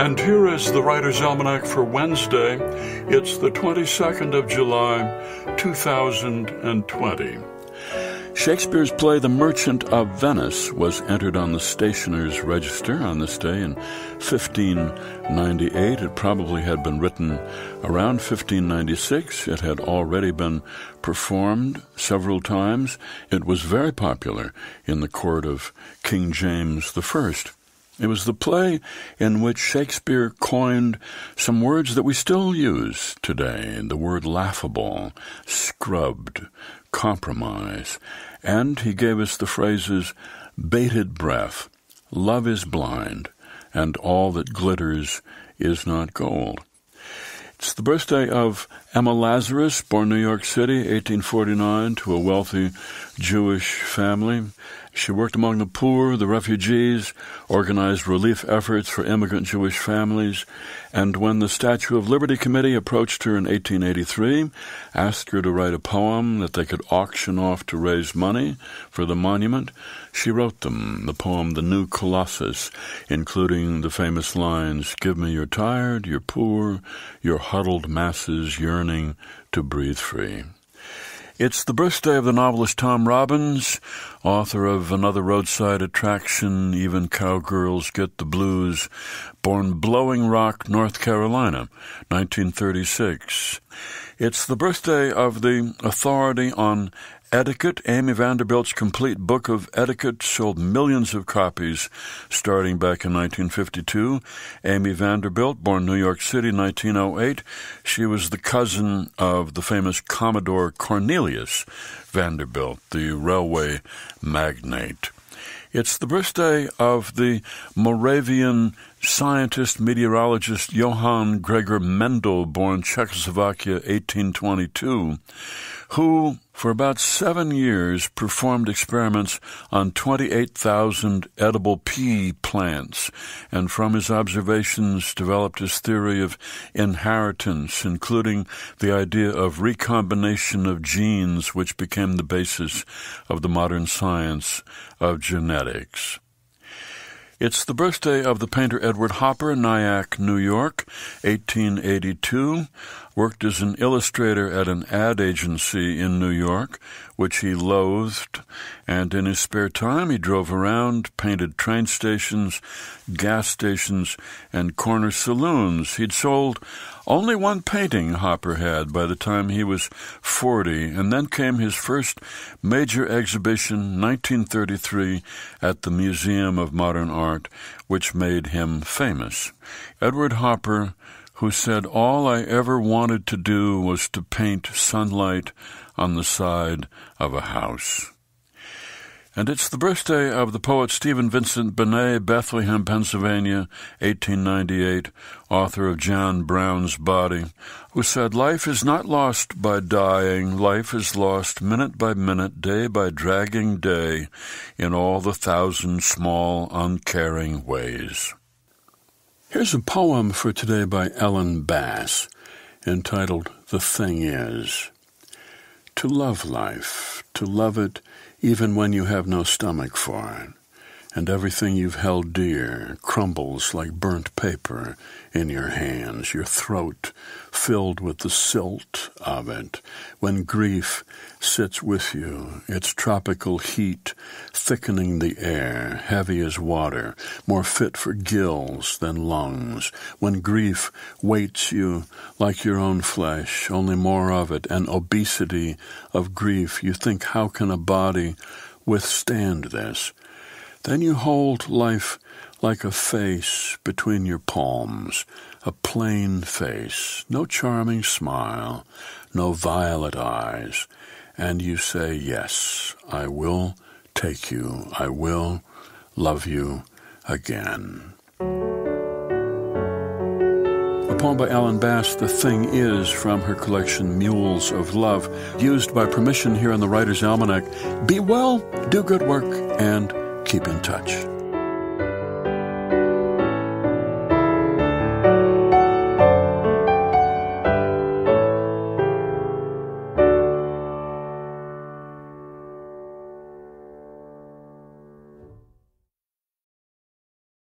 And here is the Writer's Almanac for Wednesday. It's the 22nd of July, 2020. Shakespeare's play The Merchant of Venice was entered on the stationer's register on this day in 1598. It probably had been written around 1596. It had already been performed several times. It was very popular in the court of King James I. It was the play in which Shakespeare coined some words that we still use today the word laughable, scrubbed, compromise, and he gave us the phrases bated breath, love is blind, and all that glitters is not gold. It's the birthday of Emma Lazarus, born New York City, 1849, to a wealthy Jewish family. She worked among the poor, the refugees, organized relief efforts for immigrant Jewish families, and when the Statue of Liberty Committee approached her in 1883, asked her to write a poem that they could auction off to raise money for the monument, she wrote them the poem The New Colossus, including the famous lines Give me your tired, your poor, your huddled masses yearning to breathe free. It's the birthday of the novelist Tom Robbins, author of Another Roadside Attraction, Even Cowgirls Get the Blues, born Blowing Rock, North Carolina, 1936. It's the birthday of the Authority on Etiquette. Amy Vanderbilt's complete book of etiquette sold millions of copies starting back in 1952. Amy Vanderbilt, born New York City 1908, she was the cousin of the famous Commodore Cornelius Vanderbilt, the railway magnate. It's the birthday of the Moravian scientist meteorologist Johann Gregor Mendel, born Czechoslovakia 1822 who, for about seven years, performed experiments on 28,000 edible pea plants, and from his observations developed his theory of inheritance, including the idea of recombination of genes, which became the basis of the modern science of genetics. It's the birthday of the painter Edward Hopper, Nyack, New York, 1882. Worked as an illustrator at an ad agency in New York, which he loathed, and in his spare time he drove around, painted train stations, gas stations, and corner saloons. He'd sold only one painting Hopper had by the time he was 40, and then came his first major exhibition, 1933, at the Museum of Modern Art, which made him famous. Edward Hopper, who said, All I ever wanted to do was to paint sunlight on the side of a house. And it's the birthday of the poet Stephen Vincent Benet, Bethlehem, Pennsylvania, 1898, author of John Brown's Body, who said, Life is not lost by dying, life is lost minute by minute, day by dragging day, in all the thousand small, uncaring ways. Here's a poem for today by Ellen Bass, entitled The Thing Is. To love life to love it even when you have no stomach for it and everything you've held dear crumbles like burnt paper in your hands, your throat filled with the silt of it. When grief sits with you, its tropical heat thickening the air, heavy as water, more fit for gills than lungs. When grief weights you like your own flesh, only more of it, an obesity of grief, you think, how can a body withstand this? Then you hold life like a face between your palms, a plain face, no charming smile, no violet eyes, and you say, Yes, I will take you, I will love you again. A poem by Alan Bass, The Thing Is, from her collection Mules of Love, used by permission here on the Writer's Almanac. Be well, do good work, and keep in touch.